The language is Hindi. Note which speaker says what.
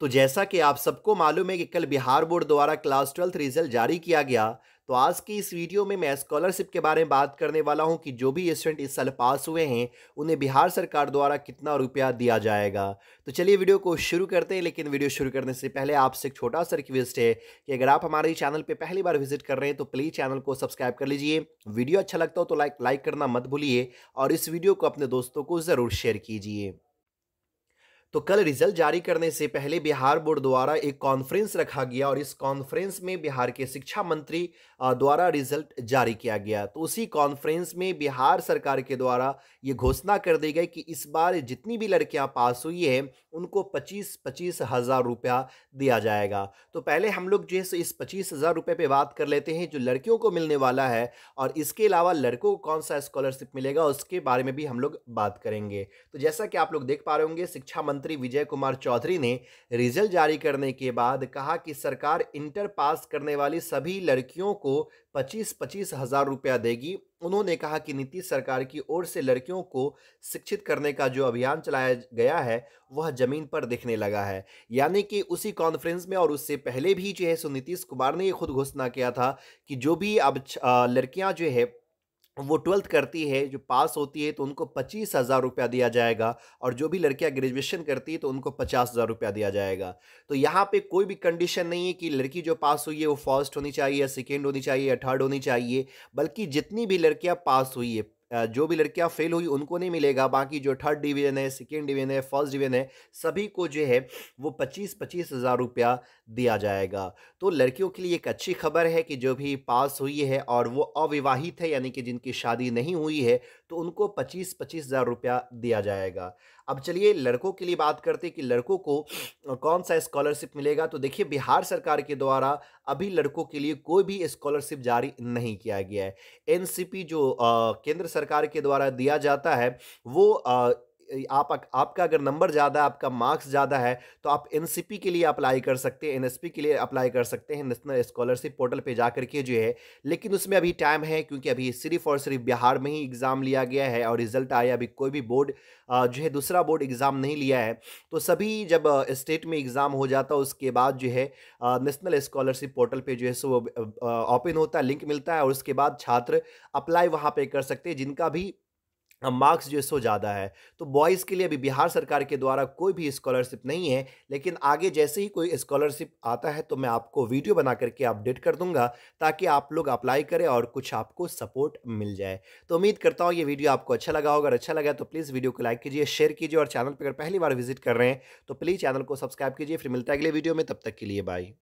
Speaker 1: तो जैसा कि आप सबको मालूम है कि कल बिहार बोर्ड द्वारा क्लास ट्वेल्थ रिजल्ट जारी किया गया तो आज की इस वीडियो में मैं स्कॉलरशिप के बारे में बात करने वाला हूं कि जो भी स्टूडेंट इस साल पास हुए हैं उन्हें बिहार सरकार द्वारा कितना रुपया दिया जाएगा तो चलिए वीडियो को शुरू करते हैं लेकिन वीडियो शुरू करने से पहले आपसे एक छोटा सा रिक्वेस्ट है कि अगर आप हमारे चैनल पर पहली बार विजिट कर रहे हैं तो प्लीज़ चैनल को सब्सक्राइब कर लीजिए वीडियो अच्छा लगता हो तो लाइक लाइक करना मत भूलिए और इस वीडियो को अपने दोस्तों को ज़रूर शेयर कीजिए तो कल रिजल्ट जारी करने से पहले बिहार बोर्ड द्वारा एक कॉन्फ्रेंस रखा गया और इस कॉन्फ्रेंस में बिहार के शिक्षा मंत्री द्वारा रिजल्ट जारी किया गया तो उसी कॉन्फ्रेंस में बिहार सरकार के द्वारा ये घोषणा कर दी गई कि इस बार जितनी भी लड़कियां पास हुई है उनको पच्चीस पच्चीस हज़ार रुपया दिया जाएगा तो पहले हम लोग जो है इस पच्चीस हज़ार रुपये पर बात कर लेते हैं जो लड़कियों को मिलने वाला है और इसके अलावा लड़कों को कौन सा स्कॉलरशिप मिलेगा उसके बारे में भी हम लोग बात करेंगे तो जैसा कि आप लोग देख पा रहे होंगे शिक्षा मंत्री मंत्री विजय कुमार चौधरी ने रिजल्ट जारी करने के बाद कहा कि सरकार इंटर पास करने वाली सभी लड़कियों को पच्चीस पच्चीस हजार रुपया देगी उन्होंने कहा कि नीतीश सरकार की ओर से लड़कियों को शिक्षित करने का जो अभियान चलाया गया है वह जमीन पर दिखने लगा है यानी कि उसी कॉन्फ्रेंस में और उससे पहले भी जो है सो नीतीश कुमार ने ये खुद घोषणा किया था कि जो भी अब लड़कियां जो है वो ट्वेल्थ करती है जो पास होती है तो उनको पच्चीस हज़ार रुपया दिया जाएगा और जो भी लड़कियां ग्रेजुएशन करती है तो उनको पचास हज़ार रुपया दिया जाएगा तो यहाँ पे कोई भी कंडीशन नहीं है कि लड़की जो पास हुई है वो फर्स्ट होनी चाहिए या सेकेंड होनी चाहिए या थर्ड होनी चाहिए बल्कि जितनी भी लड़कियाँ पास हुई है जो भी लड़कियां फेल हुई उनको नहीं मिलेगा बाकी जो थर्ड डिवीजन है सेकेंड डिवीजन है फर्स्ट डिवीजन है सभी को जो है वो पच्चीस पच्चीस हज़ार रुपया दिया जाएगा तो लड़कियों के लिए एक अच्छी खबर है कि जो भी पास हुई है और वो अविवाहित है यानी कि जिनकी शादी नहीं हुई है तो उनको पच्चीस पच्चीस हज़ार रुपया दिया जाएगा अब चलिए लड़कों के लिए बात करते कि लड़कों को कौन सा स्कॉलरशिप मिलेगा तो देखिए बिहार सरकार के द्वारा अभी लड़कों के लिए कोई भी स्कॉलरशिप जारी नहीं किया गया है एनसीपी जो आ, केंद्र सरकार के द्वारा दिया जाता है वो आ, आप आपका अगर नंबर ज़्यादा है आपका मार्क्स ज़्यादा है तो आप एन के लिए अप्लाई कर सकते हैं एन के लिए अप्लाई कर सकते हैं नेशनल स्कॉलरशिप पोर्टल पर जा करके जो है लेकिन उसमें अभी टाइम है क्योंकि अभी सिर्फ और सिर्फ बिहार में ही एग्ज़ाम लिया गया है और रिजल्ट आया अभी कोई भी बोर्ड जो है दूसरा बोर्ड एग्ज़ाम नहीं लिया है तो सभी जब स्टेट में एग्ज़ाम हो जाता है उसके बाद जो है नेशनल स्कॉलरशिप पोर्टल पे जो है सो ओपन होता है लिंक मिलता है और उसके बाद छात्र अप्लाई वहाँ पे कर सकते हैं जिनका भी अब मार्क्स जो है सो ज़्यादा है तो बॉयज़ के लिए अभी बिहार सरकार के द्वारा कोई भी स्कॉलरशिप नहीं है लेकिन आगे जैसे ही कोई स्कॉलरशिप आता है तो मैं आपको वीडियो बना करके अपडेट कर दूंगा ताकि आप लोग अप्लाई करें और कुछ आपको सपोर्ट मिल जाए तो उम्मीद करता हूँ ये वीडियो आपको अच्छा लगा होगा अगर अच्छा लगा तो प्लीज़ वीडियो को लाइक कीजिए शेयर कीजिए और चैनल पर अगर पहली बार विजिट कर रहे हैं तो प्लीज़ चैनल को सब्सक्राइब कीजिए फिर मिलता है अगले वीडियो में तब तक के लिए बाई